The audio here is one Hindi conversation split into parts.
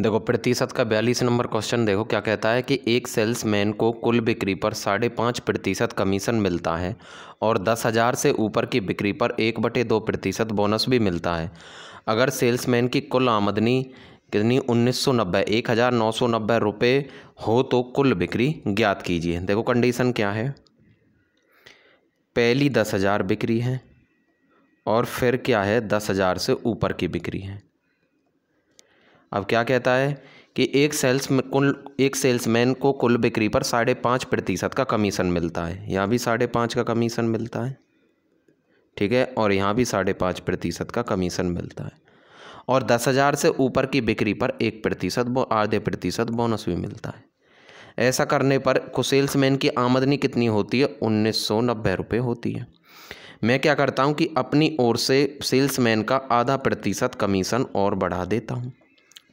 देखो प्रतिशत का बयालीस नंबर क्वेश्चन देखो क्या कहता है कि एक सेल्समैन को कुल बिक्री पर साढ़े पाँच प्रतिशत कमीशन मिलता है और दस हज़ार से ऊपर की बिक्री पर एक बटे दो प्रतिशत बोनस भी मिलता है अगर सेल्समैन की कुल आमदनी कितनी उन्नीस सौ नब्बे एक हज़ार नौ सौ नब्बे रुपये हो तो कुल बिक्री ज्ञात कीजिए देखो कंडीशन क्या है पहली दस हज़ार बिक्री है और फिर क्या है दस हज़ार से ऊपर की बिक्री है अब क्या कहता है कि एक सेल्स कुल एक सेल्समैन को कुल बिक्री पर साढ़े पाँच प्रतिशत का कमीशन मिलता है यहाँ भी साढ़े पाँच का कमीशन मिलता है ठीक है और यहाँ भी साढ़े पाँच प्रतिशत का कमीशन मिलता है और दस हज़ार से ऊपर की बिक्री पर एक प्रतिशत आधे प्रतिशत बोनस भी मिलता है ऐसा करने पर सेल्समैन की आमदनी कितनी होती है उन्नीस सौ नब्बे रुपये होती है मैं क्या करता हूँ कि अपनी ओर से सेल्समैन का आधा प्रतिशत कमीशन और बढ़ा देता हूँ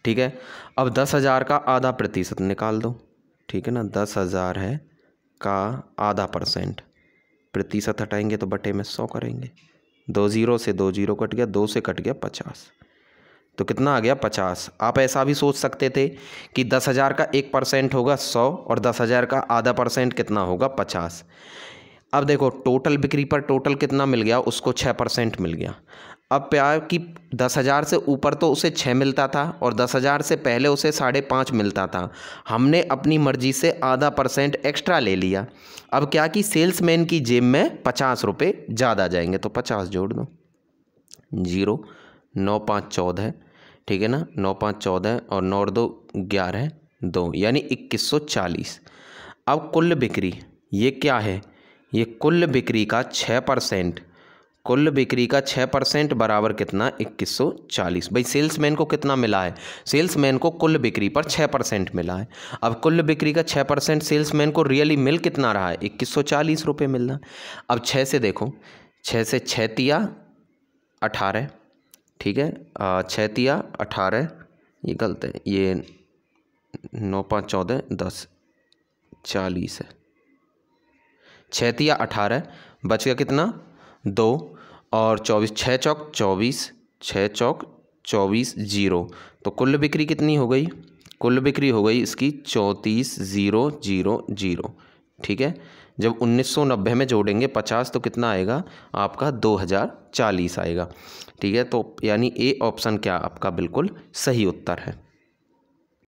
ठीक है अब दस हज़ार का आधा प्रतिशत निकाल दो ठीक है ना दस हज़ार है का आधा परसेंट प्रतिशत हटाएंगे तो बटे में सौ करेंगे दो ज़ीरो से दो जीरो कट गया दो से कट गया पचास तो कितना आ गया पचास आप ऐसा भी सोच सकते थे कि दस हज़ार का एक परसेंट होगा सौ और दस हज़ार का आधा परसेंट कितना होगा पचास अब देखो टोटल बिक्री पर टोटल कितना मिल गया उसको छः परसेंट मिल गया अब प्यार की दस हज़ार से ऊपर तो उसे छः मिलता था और दस हज़ार से पहले उसे साढ़े पाँच मिलता था हमने अपनी मर्ज़ी से आधा परसेंट एक्स्ट्रा ले लिया अब क्या कि सेल्समैन की जेब में पचास रुपये ज़्यादा जाएंगे तो पचास जोड़ दो जीरो नौ पाँच चौदह ठीक है ना नौ पाँच चौदह और नौ दो ग्यारह दो यानी इक्कीस सौ चालीस अब कुल बिक्री ये क्या है ये कुल बिक्री का छः परसेंट कुल बिक्री का छः परसेंट बराबर कितना इक्कीस सौ चालीस भाई सेल्समैन को कितना मिला है सेल्समैन को कुल बिक्री पर छः परसेंट मिला है अब कुल बिक्री का छः परसेंट सेल्समैन को रियली मिल कितना रहा है इक्कीस सौ चालीस रुपये मिलना अब छः से देखो छः से छः तिया अठारह ठीक है छतिया तिया अठारह ये गलत है ये नौ पाँच चौदह दस चालीस है छतिया अठारह बच गया कितना दो और चौबीस छः चौक चौबीस छः चौक चौबीस जीरो तो कुल बिक्री कितनी हो गई कुल बिक्री हो गई इसकी चौंतीस ज़ीरो जीरो जीरो ठीक है जब उन्नीस सौ नब्बे में जोड़ेंगे पचास तो कितना आएगा आपका दो हज़ार चालीस आएगा ठीक है तो यानी ए ऑप्शन क्या आपका बिल्कुल सही उत्तर है